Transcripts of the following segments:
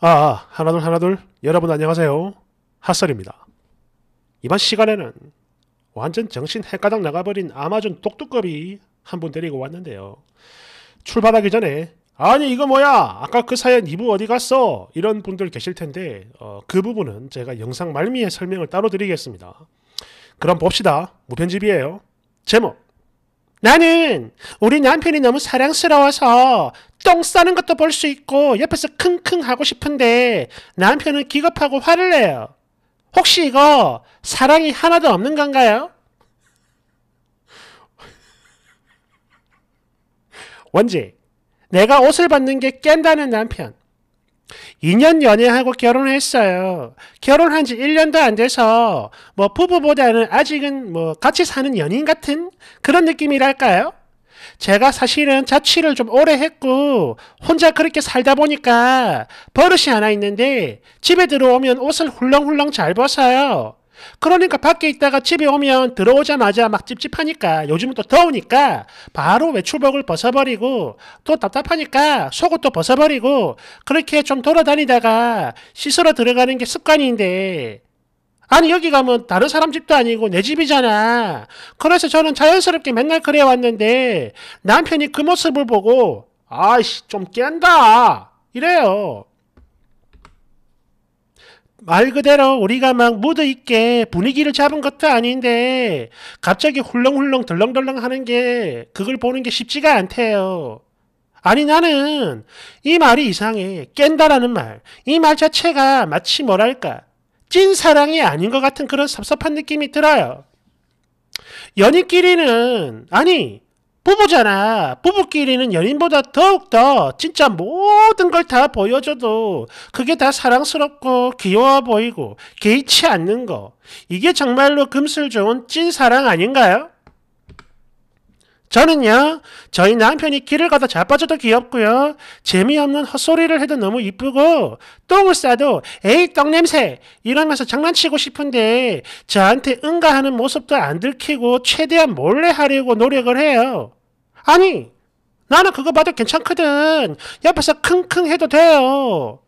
아, 아, 하나둘 하나둘 여러분 안녕하세요. 핫설입니다. 이번 시간에는 완전 정신 헷가닥 나가버린 아마존 똑똑거이한 분 데리고 왔는데요. 출발하기 전에 아니 이거 뭐야 아까 그 사연 2부 어디 갔어 이런 분들 계실 텐데 어, 그 부분은 제가 영상 말미에 설명을 따로 드리겠습니다. 그럼 봅시다. 무편집이에요. 제목 나는 우리 남편이 너무 사랑스러워서 똥 싸는 것도 볼 수 있고 옆에서 킁킁 하고 싶은데 남편은 기겁하고 화를 내요. 혹시 이거 사랑이 하나도 없는 건가요? 원지, 내가 옷을 받는 게 깬다는 남편. 2년 연애하고 결혼했어요. 결혼한 지 1년도 안 돼서 뭐 부부보다는 아직은 뭐 같이 사는 연인 같은 그런 느낌이랄까요? 제가 사실은 자취를 좀 오래 했고 혼자 그렇게 살다 보니까 버릇이 하나 있는데 집에 들어오면 옷을 훌렁훌렁 잘 벗어요. 그러니까 밖에 있다가 집에 오면 들어오자마자 막 찝찝하니까 요즘은 또 더우니까 바로 외출복을 벗어버리고 또 답답하니까 속옷도 벗어버리고 그렇게 좀 돌아다니다가 씻으러 들어가는 게 습관인데 아니 여기 가면 다른 사람 집도 아니고 내 집이잖아. 그래서 저는 자연스럽게 맨날 그래 왔는데 남편이 그 모습을 보고 아이씨 좀 깬다 이래요. 말 그대로 우리가 막 무드 있게 분위기를 잡은 것도 아닌데 갑자기 훌렁훌렁 덜렁덜렁 하는 게 그걸 보는 게 쉽지가 않대요. 아니 나는 이 말이 이상해. 깬다라는 말. 이 말 자체가 마치 뭐랄까 찐 사랑이 아닌 것 같은 그런 섭섭한 느낌이 들어요. 연인끼리는 아니 부부잖아. 부부끼리는 연인보다 더욱더 진짜 모든 걸 다 보여줘도 그게 다 사랑스럽고 귀여워 보이고 개의치 않는 거. 이게 정말로 금슬 좋은 찐사랑 아닌가요? 저는요, 저희 남편이 길을 가다 자빠져도 귀엽고요, 재미없는 헛소리를 해도 너무 이쁘고, 똥을 싸도, 에이, 똥 냄새! 이러면서 장난치고 싶은데, 저한테 응가하는 모습도 안 들키고, 최대한 몰래 하려고 노력을 해요. 아니, 나는 그거 봐도 괜찮거든. 옆에서 킁킁 해도 돼요.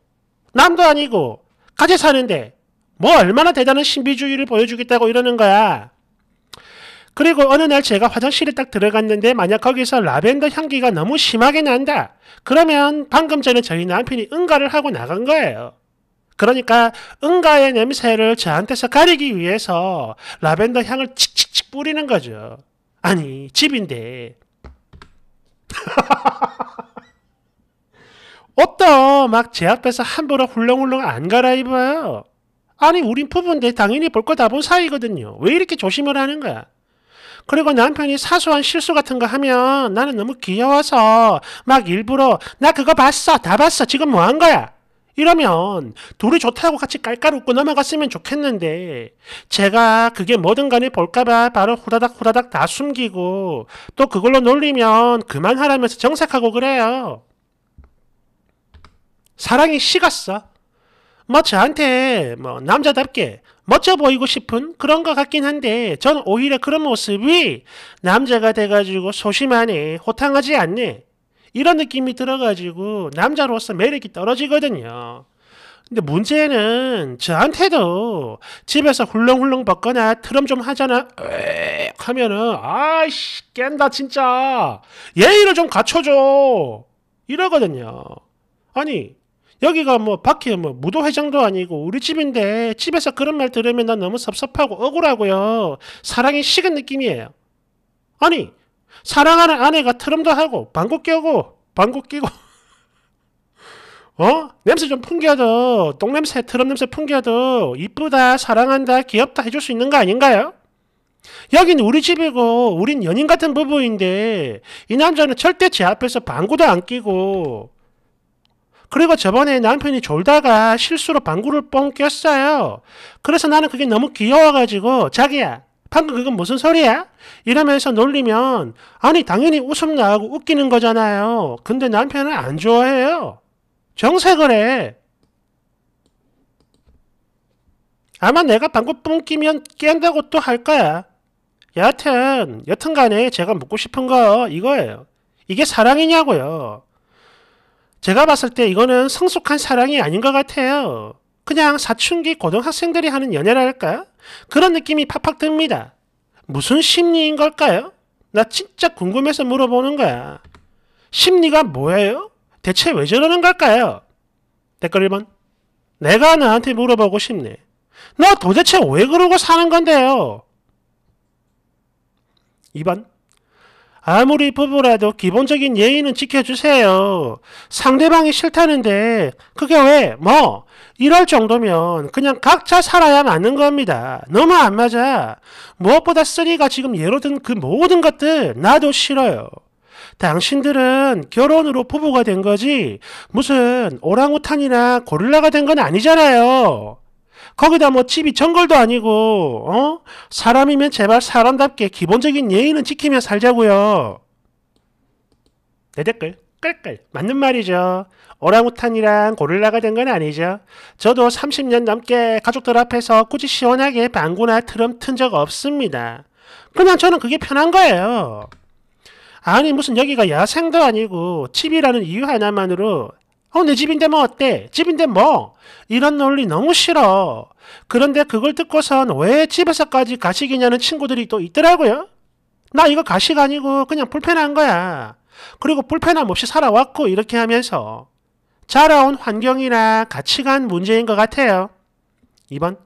남도 아니고, 같이 사는데, 뭐 얼마나 대단한 신비주의를 보여주겠다고 이러는 거야. 그리고 어느 날 제가 화장실에 딱 들어갔는데 만약 거기서 라벤더 향기가 너무 심하게 난다. 그러면 방금 전에 저희 남편이 응가를 하고 나간 거예요. 그러니까 응가의 냄새를 저한테서 가리기 위해서 라벤더 향을 칙칙칙 뿌리는 거죠. 아니, 집인데. 옷도 막 제 앞에서 함부로 훌렁훌렁 안 갈아입어요. 아니, 우린 부부인데 당연히 볼 거 다 본 사이거든요. 왜 이렇게 조심을 하는 거야? 그리고 남편이 사소한 실수 같은 거 하면 나는 너무 귀여워서 막 일부러 나 그거 봤어 다 봤어 지금 뭐 한 거야 이러면 둘이 좋다고 같이 깔깔 웃고 넘어갔으면 좋겠는데 제가 그게 뭐든 간에 볼까봐 바로 후다닥 후다닥 다 숨기고 또 그걸로 놀리면 그만하라면서 정색하고 그래요. 사랑이 식었어. 뭐 저한테 뭐 남자답게 멋져 보이고 싶은 그런 것 같긴 한데 전 오히려 그런 모습이 남자가 돼가지고 소심하네 호탕하지 않네 이런 느낌이 들어가지고 남자로서 매력이 떨어지거든요. 근데 문제는 저한테도 집에서 훌렁훌렁 벗거나 트럼 좀 하잖아 으익 하면은 아이씨 깬다 진짜 예의를 좀 갖춰줘 이러거든요. 아니 여기가 뭐 밖에 뭐 무도회장도 아니고 우리 집인데 집에서 그런 말 들으면 난 너무 섭섭하고 억울하고요. 사랑이 식은 느낌이에요. 아니 사랑하는 아내가 트럼도 하고 방구 끼고 방구 끼고 어? 냄새 좀 풍겨도 똥냄새 트럼 냄새 풍겨도 이쁘다 사랑한다 귀엽다 해줄 수 있는 거 아닌가요? 여긴 우리 집이고 우린 연인 같은 부부인데 이 남자는 절대 제 앞에서 방구도 안 끼고 그리고 저번에 남편이 졸다가 실수로 방구를 뻥 꼈어요. 그래서 나는 그게 너무 귀여워가지고 자기야 방금 그건 무슨 소리야? 이러면서 놀리면 아니 당연히 웃음 나오고 웃기는 거잖아요. 근데 남편은 안 좋아해요. 정색을 해. 아마 내가 방구 뻥 끼면 깬다고 또 할 거야. 여하튼 여튼간에 제가 묻고 싶은 거 이거예요. 이게 사랑이냐고요. 제가 봤을 때 이거는 성숙한 사랑이 아닌 것 같아요. 그냥 사춘기 고등학생들이 하는 연애랄까? 그런 느낌이 팍팍 듭니다. 무슨 심리인 걸까요? 나 진짜 궁금해서 물어보는 거야. 심리가 뭐예요? 대체 왜 저러는 걸까요? 댓글 1번. 내가 나한테 물어보고 싶네. 너 도대체 왜 그러고 사는 건데요? 2번. 아무리 부부라도 기본적인 예의는 지켜주세요. 상대방이 싫다는데 그게 왜? 뭐? 이럴 정도면 그냥 각자 살아야 맞는 겁니다. 너무 안 맞아. 무엇보다 쓰리가 지금 예로 든 그 모든 것들 나도 싫어요. 당신들은 결혼으로 부부가 된 거지 무슨 오랑우탄이나 고릴라가 된 건 아니잖아요. 거기다 뭐 집이 정글도 아니고 어? 사람이면 제발 사람답게 기본적인 예의는 지키며 살자고요. 내 댓글 끌끌 맞는 말이죠. 오랑우탄이랑 고릴라가 된 건 아니죠. 저도 30년 넘게 가족들 앞에서 굳이 시원하게 방구나 트럼 튼 적 없습니다. 그냥 저는 그게 편한 거예요. 아니 무슨 여기가 야생도 아니고 집이라는 이유 하나만으로 어, 내 집인데 뭐 어때? 집인데 뭐? 이런 논리 너무 싫어. 그런데 그걸 듣고선 왜 집에서까지 가식이냐는 친구들이 또 있더라고요. 나 이거 가식 아니고 그냥 불편한 거야. 그리고 불편함 없이 살아왔고 이렇게 하면서 자라온 환경이나 가치관 문제인 것 같아요. 2번.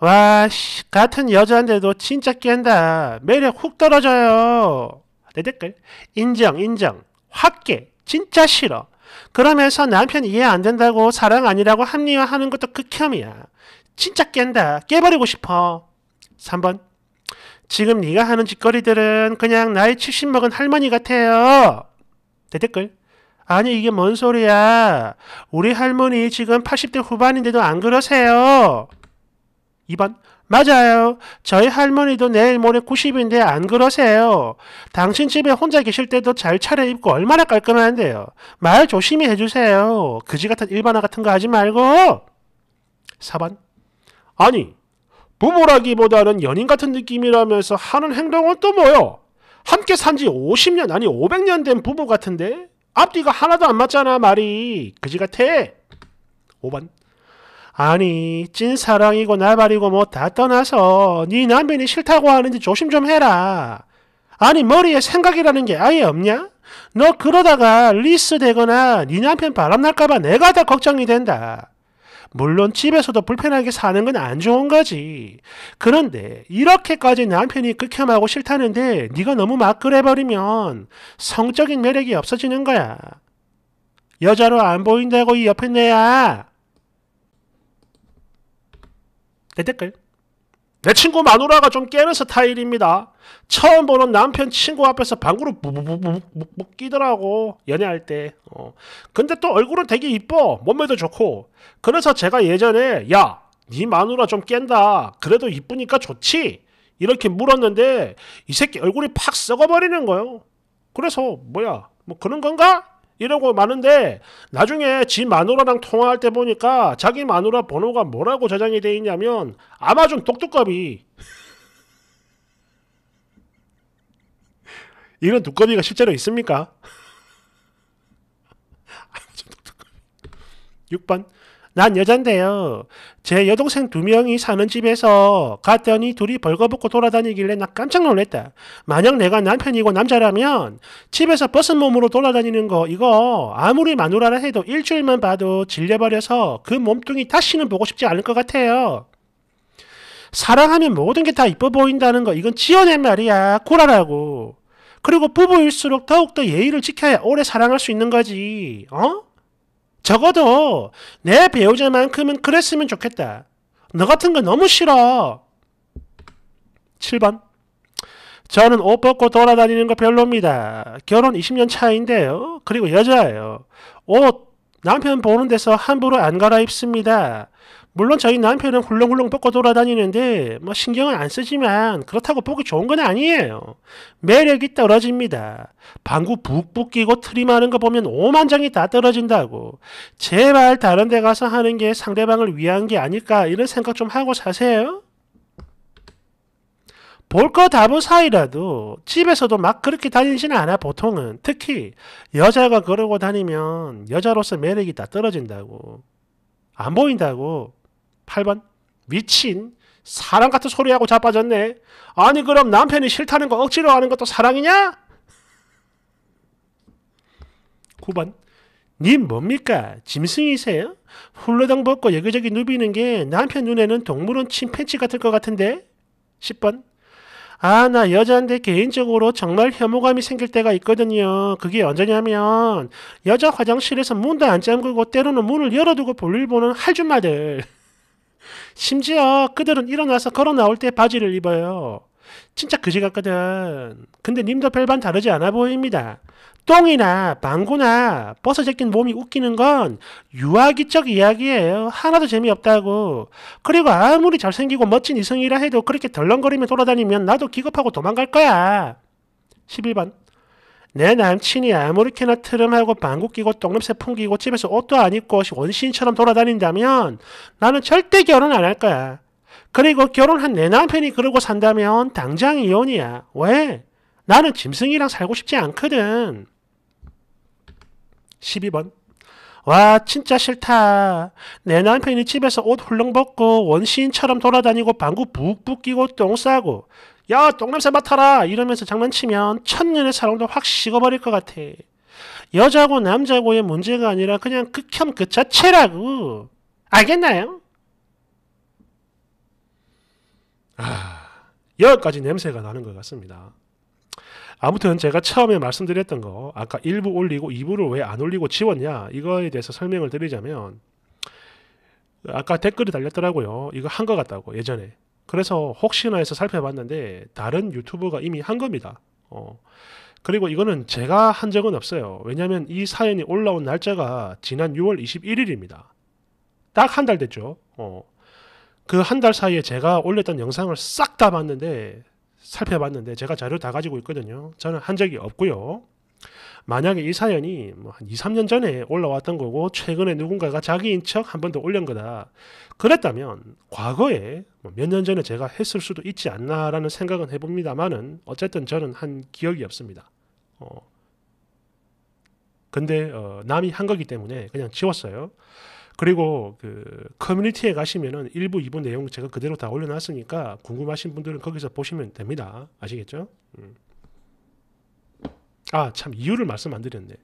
와, 씨, 같은 여자인데도 진짜 깬다. 매력 훅 떨어져요. 내 댓글. 인정, 인정. 확깨. 진짜 싫어. 그러면서 남편 이해 안 된다고 사랑 아니라고 합리화하는 것도 극혐이야. 그 진짜 깬다. 깨버리고 싶어. 3번. 지금 네가 하는 짓거리들은 그냥 나이 70 먹은 할머니 같아요. 대댓글. 아니 이게 뭔 소리야. 우리 할머니 지금 80대 후반인데도 안 그러세요. 2번. 맞아요. 저희 할머니도 내일 모레 90인데 안 그러세요. 당신 집에 혼자 계실 때도 잘 차려입고 얼마나 깔끔한데요. 말 조심히 해주세요. 그지 같은 일반화 같은 거 하지 말고. 4번. 아니, 부모라기보다는 연인 같은 느낌이라면서 하는 행동은 또 뭐요? 함께 산 지 50년 아니 500년 된 부부 같은데? 앞뒤가 하나도 안 맞잖아 말이. 그지 같아. 5번. 아니 찐 사랑이고 나발이고 뭐 다 떠나서 네 남편이 싫다고 하는데 조심 좀 해라. 아니 머리에 생각이라는 게 아예 없냐? 너 그러다가 리스 되거나 네 남편 바람날까봐 내가 다 걱정이 된다. 물론 집에서도 불편하게 사는 건 안 좋은 거지. 그런데 이렇게까지 남편이 극혐하고 싫다는데 네가 너무 막 그래버리면 성적인 매력이 없어지는 거야. 여자로 안 보인다고 이 옆에 내야. 아, 내 댓글 내 친구 마누라가 좀 깨는 스타일입니다. 처음 보는 남편 친구 앞에서 방구를 무무무무묵 끼더라고 연애할 때. 어. 근데 또 얼굴은 되게 이뻐 몸매도 좋고 그래서 제가 예전에 야네 마누라 좀 깬다 그래도 이쁘니까 좋지 이렇게 물었는데 이 새끼 얼굴이 팍 썩어버리는 거요. 그래서 뭐야 뭐 그런 건가 이러고 많은데 나중에 지 마누라랑 통화할 때 보니까 자기 마누라 번호가 뭐라고 저장이 돼 있냐면 아마존 독두꺼비 이런 두꺼비가 실제로 있습니까? 아마존 독두꺼비 6번 난 여잔데요. 제 여동생 두 명이 사는 집에서 갔더니 둘이 벌거벗고 돌아다니길래 나 깜짝 놀랐다. 만약 내가 남편이고 남자라면 집에서 벗은 몸으로 돌아다니는 거 이거 아무리 마누라라 해도 일주일만 봐도 질려버려서 그 몸뚱이 다시는 보고 싶지 않을 것 같아요. 사랑하면 모든 게 다 이뻐 보인다는 거 이건 지어낸 말이야. 구라라고. 그리고 부부일수록 더욱더 예의를 지켜야 오래 사랑할 수 있는 거지. 어? 적어도 내 배우자만큼은 그랬으면 좋겠다. 너 같은 거 너무 싫어. 7번. 저는 옷 벗고 돌아다니는 거 별로입니다. 결혼 20년 차인데요. 그리고 여자예요. 옷 남편 보는 데서 함부로 안 갈아입습니다. 물론 저희 남편은 훌렁훌렁 뻗고 돌아다니는데 뭐 신경은 안 쓰지만 그렇다고 보기 좋은 건 아니에요. 매력이 떨어집니다. 방구 북북 끼고 트림하는 거 보면 오만장이 다 떨어진다고. 제발 다른 데 가서 하는 게 상대방을 위한 게 아닐까 이런 생각 좀 하고 사세요. 볼 거 다 본 사이라도 집에서도 막 그렇게 다니진 않아 보통은 특히 여자가 그러고 다니면 여자로서 매력이 다 떨어진다고 안 보인다고 8번 미친 사람 같은 소리하고 자빠졌네. 아니 그럼 남편이 싫다는 거 억지로 하는 것도 사랑이냐? 9번 님 뭡니까? 짐승이세요? 훌러덩 벗고 여기저기 누비는 게 남편 눈에는 동물원 침팬치 같을 것 같은데? 10번 아, 나 여자인데 개인적으로 정말 혐오감이 생길 때가 있거든요. 그게 언제냐면 여자 화장실에서 문도 안 잠그고 때로는 문을 열어두고 볼일 보는 할줌마들. 심지어 그들은 일어나서 걸어 나올 때 바지를 입어요. 진짜 그지 같거든. 근데 님도 별반 다르지 않아 보입니다. 똥이나 방구나 버스 제낀 몸이 웃기는 건 유아기적 이야기예요. 하나도 재미없다고. 그리고 아무리 잘생기고 멋진 이성이라 해도 그렇게 덜렁거리며 돌아다니면 나도 기겁하고 도망갈 거야. 11번. 내 남친이 아무렇게나 트름하고 방구 끼고 똥냄새 풍기고 집에서 옷도 안 입고 원시인처럼 돌아다닌다면 나는 절대 결혼 안 할 거야. 그리고 결혼한 내 남편이 그러고 산다면 당장 이혼이야. 왜? 나는 짐승이랑 살고 싶지 않거든. 12번 와 진짜 싫다. 내 남편이 집에서 옷 훌렁 벗고 원시인처럼 돌아다니고 방구 북북 끼고 똥 싸고 야 똥냄새 맡아라 이러면서 장난치면 천년의 사랑도 확 식어버릴 것 같아. 여자고 남자고의 문제가 아니라 그냥 극혐 그, 그 자체라고. 알겠나요? 아, 여기까지 냄새가 나는 것 같습니다. 아무튼 제가 처음에 말씀드렸던 거 아까 1부 올리고 2부를 왜 안 올리고 지웠냐 이거에 대해서 설명을 드리자면 아까 댓글이 달렸더라고요. 이거 한 것 같다고 예전에 그래서 혹시나 해서 살펴봤는데 다른 유튜버가 이미 한 겁니다. 어. 그리고 이거는 제가 한 적은 없어요. 왜냐하면 이 사연이 올라온 날짜가 지난 6월 21일입니다. 딱 한 달 됐죠. 어. 그한 달 사이에 제가 올렸던 영상을 싹 다 봤는데 살펴봤는데 제가 자료 다 가지고 있거든요. 저는 한 적이 없고요. 만약에 이 사연이 뭐한 2, 3년 전에 올라왔던 거고 최근에 누군가가 자기인 척 한 번 더 올린 거다. 그랬다면 과거에 뭐 몇년 전에 제가 했을 수도 있지 않나라는 생각은 해봅니다만은 어쨌든 저는 한 기억이 없습니다. 어. 근데 어, 남이 한 거기 때문에 그냥 지웠어요. 그리고 그 커뮤니티에 가시면은 1부, 이부 내용 제가 그대로 다 올려놨으니까 궁금하신 분들은 거기서 보시면 됩니다. 아시겠죠? 음. 아, 참 이유를 말씀 안 드렸네.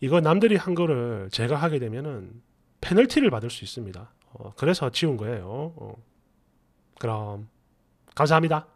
이거 남들이 한 거를 제가 하게 되면은 페널티를 받을 수 있습니다. 어, 그래서 지운 거예요. 어. 그럼 감사합니다.